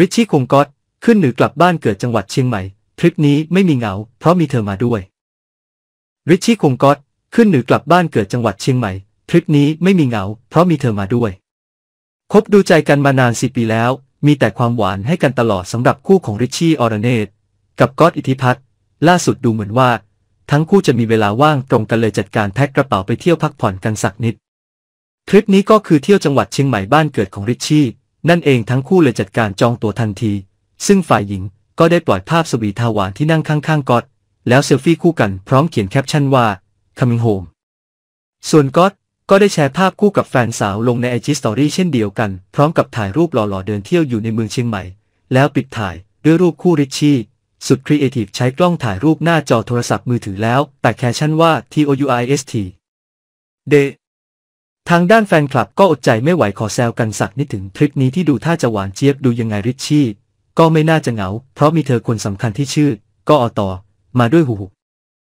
ริชชี่คงก๊อตขึ้นหรือกลับบ้านเกิดจังหวัดเชียงใหม่ ทริปนี้ไม่มีเหงาเพราะมีเธอมาด้วย ริชชี่คงก๊อตขึ้นหรือกลับบ้านเกิดจังหวัดเชียงใหม่ ทริปนี้ไม่มีเหงาเพราะมีเธอมาด้วย คบดูใจกันมานานสิปีแล้ว มีแต่ความหวานให้กันตลอดสำหรับคู่ของริชชี่ ออร์เนต กับก๊อตอิทธิพัฒน์ล่าสุดดูเหมือนว่า ทั้งคู่จะมีเวลาว่างตรงกันเลยจัดการแพ็คกระเป๋าไปเที่ยวพักผ่อนกันสักนิด ทริปนี้ก็คือเที่ยวจังหวัดเชียงใหม่บ้านเกิดของริชชี่นั่นเองทั้งคู่เลยจัดการจองตั๋วทันที ซึ่งฝ่ายหญิงก็ได้ปล่อยภาพสวีทาวานที่นั่งข้างๆก๊อตแล้วเซลฟี่คู่กันพร้อมเขียนแคปชั่นว่า coming home ส่วนก๊อตก็ได้แชร์ภาพคู่กับแฟนสาวลงในไอจีสตอรี่เช่นเดียวกัน พร้อมกับถ่ายรูปหล่อๆเดินเที่ยวอยู่ในเมืองเชียงใหม่ แล้วปิดถ่ายด้วยรูปคู่ริชชี่สุดครีเอทีฟใช้กล้องถ่ายรูปหน้าจอโทรศัพท์มือถือแล้วแต่แคชั่นว่า t o u i s t เดทางด้านแฟนคลับก็อดใจไม่ไหวขอแซวกันสักนิดถึงทริปนี้ที่ดูท่าจะหวานเจี๊ยบดูยังไงริชชี่ก็ไม่น่าจะเหงา เพราะมีเธอคนสำคัญที่ชื่อ ก็อตอมาด้วยหู